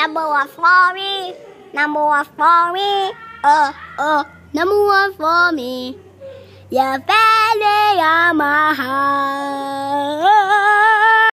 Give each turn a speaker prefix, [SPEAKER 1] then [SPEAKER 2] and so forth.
[SPEAKER 1] number one for me. Number one for me. Uh, uh, number one for me. Yeah, baby.